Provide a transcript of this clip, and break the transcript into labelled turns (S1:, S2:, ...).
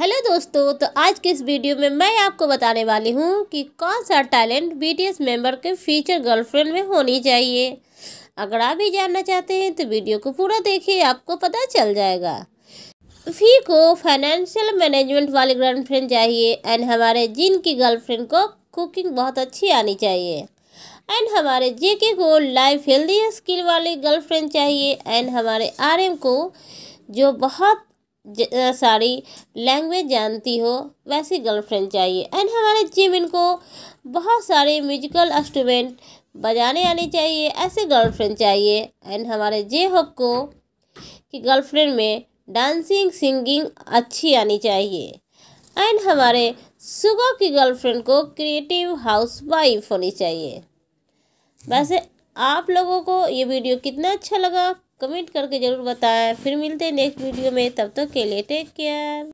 S1: hello दोस्तों तो आज के इस वीडियो में मैं आपको बताने वाली हूँ कि कौन सा टैलेंट बीटीएस मेंबर के फ्यूचर गर्लफ्रेंड में होनी चाहिए अगर आप भी जानना चाहते हैं तो वीडियो को पूरा देखिए आपको पता चल जाएगा फी को फाइनेंशियल मैनेजमेंट वाली गर्लफ्रेंड चाहिए एंड हमारे जिन की गर्लफ्रेंड को कुकिंग बहुत अच्छी आनी चाहिए एंड हमारे जेके को लाइफ हेल्दी स्किल वाली गर्लफ्रेंड चाहिए एंड हमारे आर को जो बहुत सारी लैंग्वेज जानती हो वैसी गर्लफ्रेंड चाहिए एंड हमारे जिम इनको बहुत सारे म्यूजिकल इंस्ट्रूमेंट बजाने आने चाहिए ऐसे गर्लफ्रेंड चाहिए एंड हमारे जे होप को कि गर्लफ्रेंड में डांसिंग सिंगिंग अच्छी आनी चाहिए एंड हमारे सुगो की गर्लफ्रेंड को क्रिएटिव हाउस वाइफ होनी चाहिए वैसे आप लोगों को ये वीडियो कितना अच्छा लगा कमेंट करके ज़रूर बताएं फिर मिलते हैं नेक्स्ट वीडियो में तब तक तो के लिए टेक केयर